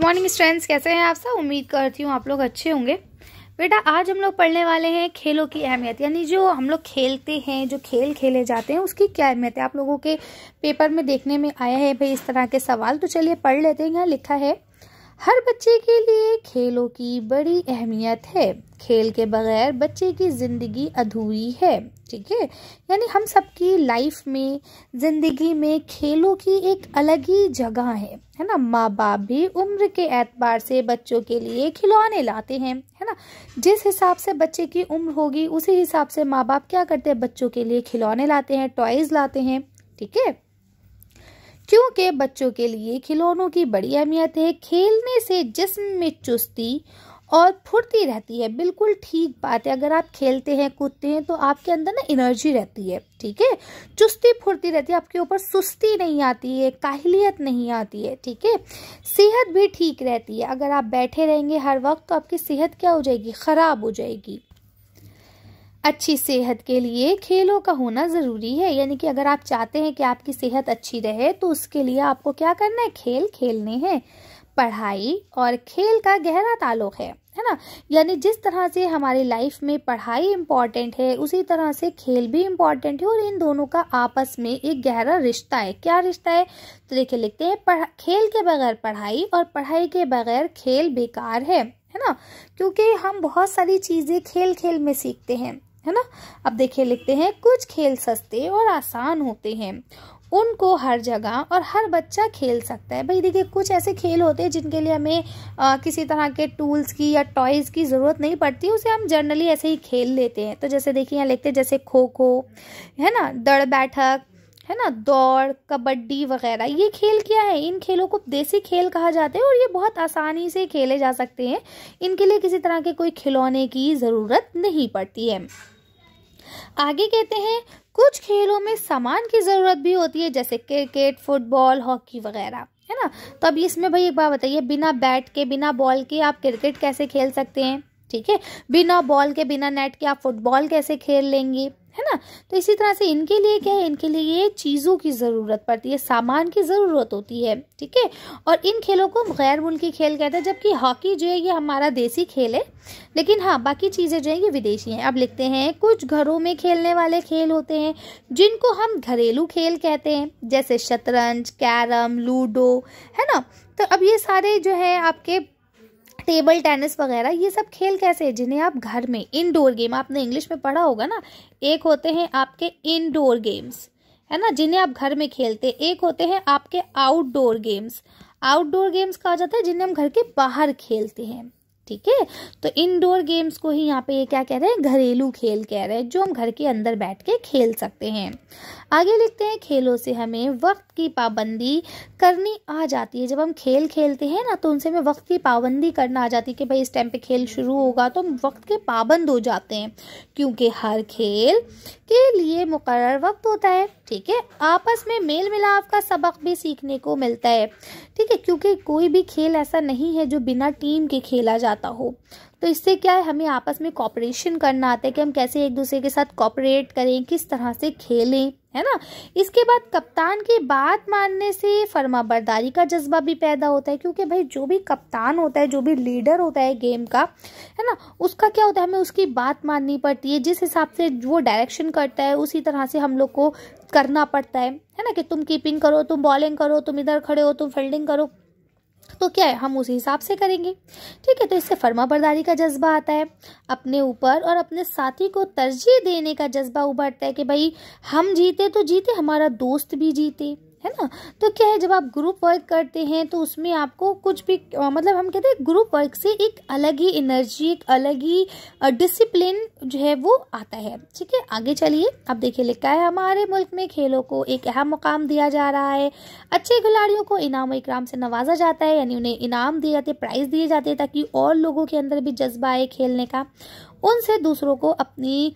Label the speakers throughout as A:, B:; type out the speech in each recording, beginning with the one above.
A: good morning students कैसे हैं आप सब उम्मीद करती हूँ आप लोग अच्छे होंगे बेटा आज हम लोग पढ़ने वाले हैं खेलों की अहमियत यानी जो हम लोग खेलते हैं जो खेल खेले जाते हैं उसकी क्या अहमियत है आप लोगों के पेपर में देखने में आया है भाई इस तरह के सवाल तो चलिए पढ़ लेते हैं यहाँ लिखा है हर बच्चे के लिए खेलों की बड़ी अहमियत है खेल के बगैर बच्चे की ज़िंदगी अधूरी है ठीक है यानी हम सबकी लाइफ में ज़िंदगी में खेलों की एक अलग ही जगह है है ना माँ बाप भी उम्र के एतबार से बच्चों के लिए खिलौने लाते हैं है ना जिस हिसाब से बच्चे की उम्र होगी उसी हिसाब से माँ बाप क्या करते हैं बच्चों के लिए खिलौने लाते हैं टॉयज़ लाते हैं ठीक है क्योंकि बच्चों के लिए खिलौनों की बड़ी अहमियत है खेलने से जिसम में चुस्ती और फुर्ती रहती है बिल्कुल ठीक बात है अगर आप खेलते हैं कूदते हैं तो आपके अंदर ना एनर्जी रहती है ठीक है चुस्ती फुर्ती रहती है आपके ऊपर सुस्ती नहीं आती है काहलीत नहीं आती है ठीक है सेहत भी ठीक रहती है अगर आप बैठे रहेंगे हर वक्त तो आपकी सेहत क्या हो जाएगी ख़राब हो जाएगी अच्छी सेहत के लिए खेलों का होना ज़रूरी है यानी कि अगर आप चाहते हैं कि आपकी सेहत अच्छी रहे तो उसके लिए आपको क्या करना है खेल खेलने हैं पढ़ाई और खेल का गहरा ताल्लुक है है ना यानी जिस तरह से हमारी लाइफ में पढ़ाई इम्पॉर्टेंट है उसी तरह से खेल भी इम्पॉर्टेंट है और इन दोनों का आपस में एक गहरा रिश्ता है क्या रिश्ता है तो देखिए लिखते हैं खेल के बगैर पढ़ाई और पढ़ाई के बगैर खेल बेकार है है ना क्योंकि हम बहुत सारी चीज़ें खेल खेल में सीखते हैं है ना अब देखिए लिखते हैं कुछ खेल सस्ते और आसान होते हैं उनको हर जगह और हर बच्चा खेल सकता है भाई देखिए कुछ ऐसे खेल होते हैं जिनके लिए हमें आ, किसी तरह के टूल्स की या टॉयज़ की ज़रूरत नहीं पड़ती उसे हम जनरली ऐसे ही खेल लेते हैं तो जैसे देखिए यहाँ लिखते हैं जैसे खो खो है ना दड़ बैठक है ना दौड़ कबड्डी वगैरह ये खेल क्या है इन खेलों को देसी खेल कहा जाता है और ये बहुत आसानी से खेले जा सकते हैं इनके लिए किसी तरह के कोई खिलौने की ज़रूरत नहीं पड़ती है आगे कहते हैं कुछ खेलों में सामान की ज़रूरत भी होती है जैसे क्रिकेट फुटबॉल हॉकी वगैरह है ना तो अब इसमें भाई एक बात बताइए बिना बैट के बिना बॉल के आप क्रिकेट कैसे खेल सकते हैं ठीक है बिना बॉल के बिना नेट के आप फुटबॉल कैसे खेल लेंगे है ना तो इसी तरह से इनके लिए क्या है इनके लिए चीज़ों की ज़रूरत पड़ती है सामान की ज़रूरत होती है ठीक है और इन खेलों को गैर मुल्की खेल कहते हैं जबकि हॉकी जो है ये हमारा देसी खेल है लेकिन हाँ बाकी चीज़ें जो है ये विदेशी हैं अब लिखते हैं कुछ घरों में खेलने वाले खेल होते हैं जिनको हम घरेलू खेल कहते हैं जैसे शतरंज कैरम लूडो है ना तो अब ये सारे जो है आपके टेबल टेनिस वगैरह ये सब खेल कैसे हैं जिन्हें आप घर में इनडोर गेम आपने इंग्लिश में पढ़ा होगा ना एक होते हैं आपके इनडोर गेम्स है ना जिन्हें आप घर में खेलते एक होते हैं आपके आउटडोर गेम्स आउटडोर गेम्स कहा जाता है जिन्हें हम घर के बाहर खेलते हैं ठीक है तो इनडोर गेम्स को ही यहाँ पे ये क्या कह रहे हैं घरेलू खेल कह रहे हैं जो हम घर के अंदर बैठ के खेल सकते हैं आगे लिखते हैं खेलों से हमें वक्त की पाबंदी करनी आ जाती है जब हम खेल खेलते हैं ना तो उनसे हमें वक्त की पाबंदी करना आ जाती है कि भाई इस टाइम पे खेल शुरू होगा तो हम वक्त के पाबंद हो जाते हैं क्योंकि हर खेल के लिए मुकर वक्त होता है ठीक है आपस में मेल मिलाप का सबक भी सीखने को मिलता है ठीक है क्योंकि कोई भी खेल ऐसा नहीं है जो बिना टीम के खेला जाता आता हो तो इससे क्या है हमें आपस में कॉपरेशन करना आता है कि हम कैसे एक दूसरे के साथ कॉपरेट करें किस तरह से खेलें है ना इसके बाद कप्तान की बात मानने से फर्मा बरदारी का जज्बा भी पैदा होता है क्योंकि भाई जो भी कप्तान होता है जो भी लीडर होता है गेम का है ना उसका क्या होता है हमें उसकी बात माननी पड़ती है जिस हिसाब से वो डायरेक्शन करता है उसी तरह से हम लोग को करना पड़ता है है ना कि तुम कीपिंग करो तुम बॉलिंग करो तुम इधर खड़े हो तुम फील्डिंग करो तो क्या है हम उसी हिसाब से करेंगे ठीक है तो इससे फर्मा बरदारी का जज्बा आता है अपने ऊपर और अपने साथी को तरजीह देने का जज्बा उभरता है कि भाई हम जीते तो जीते हमारा दोस्त भी जीते है ना तो क्या है जब आप ग्रुप वर्क करते हैं तो उसमें आपको कुछ भी मतलब हम कहते हैं ग्रुप वर्क से एक अलग ही एनर्जी एक अलग ही डिसिप्लिन जो है वो आता है ठीक है आगे चलिए अब देखिए लिखा है हमारे मुल्क में खेलों को एक अहम मुकाम दिया जा रहा है अच्छे खिलाड़ियों को इनाम और इकराम से नवाजा जाता है यानी उन्हें इनाम दिए जाते प्राइज दिए जाते ताकि और लोगों के अंदर भी जज्बा आए खेलने का उनसे दूसरों को अपनी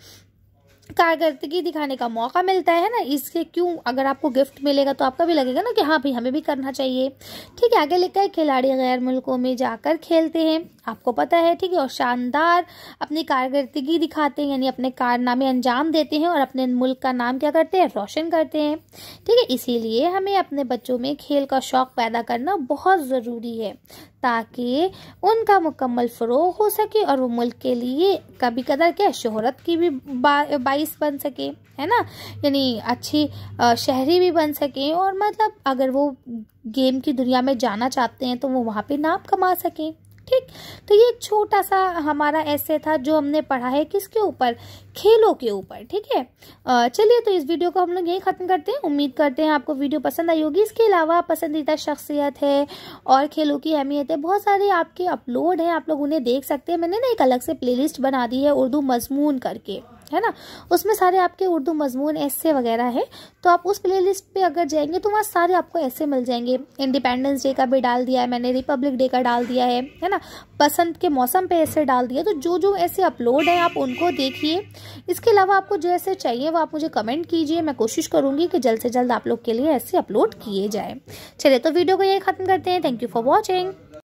A: कारकर्दगी दिखाने का मौका मिलता है ना इससे क्यों अगर आपको गिफ्ट मिलेगा तो आपका भी लगेगा ना कि हाँ भाई हमें भी करना चाहिए ठीक है आगे लिखा है खिलाड़ी गैर मुल्कों में जाकर खेलते हैं आपको पता है ठीक है और शानदार अपनी कारकर्दगी दिखाते हैं यानी अपने कारनामे अंजाम देते हैं और अपने मुल्क का नाम क्या करते हैं रोशन करते हैं ठीक है इसीलिए हमें अपने बच्चों में खेल का शौक़ पैदा करना बहुत ज़रूरी है ताकि उनका मुकम्मल फ़रोग हो सके और वो मुल्क के लिए कभी कदर क्या शोहरत की भी बा स्पाइस बन सके है ना यानी अच्छी शहरी भी बन सके और मतलब अगर वो गेम की दुनिया में जाना चाहते हैं तो वो वहाँ पे नाम कमा सकें ठीक तो ये एक छोटा सा हमारा ऐसे था जो हमने पढ़ा है किसके ऊपर खेलों के ऊपर ठीक है चलिए तो इस वीडियो को हम लोग यही ख़त्म करते हैं उम्मीद करते हैं आपको वीडियो पसंद आई होगी इसके अलावा पसंदीदा शख्सियत है और खेलों की अहमियत है बहुत सारे आपके अपलोड हैं आप लोग उन्हें देख सकते हैं मैंने ना एक अलग से लिस्ट बना दी है उर्दू मजमून करके है ना उसमें सारे आपके उर्दू मजमून ऐसे वगैरह है तो आप उस प्ले लिस्ट पर अगर जाएंगे तो वहाँ सारे आपको ऐसे मिल जाएंगे इंडिपेंडेंस डे का भी डाल दिया है मैंने रिपब्लिक डे का डाल दिया है है ना बसंत के मौसम पे ऐसे डाल दिया तो जो जो ऐसे अपलोड है आप उनको देखिए इसके अलावा आपको जो ऐसे चाहिए वो आप मुझे कमेंट कीजिए मैं कोशिश करूँगी कि जल्द से जल्द आप लोग के लिए ऐसे अपलोड किए जाए चलिए तो वीडियो को यही खत्म करते हैं थैंक यू फॉर वॉचिंग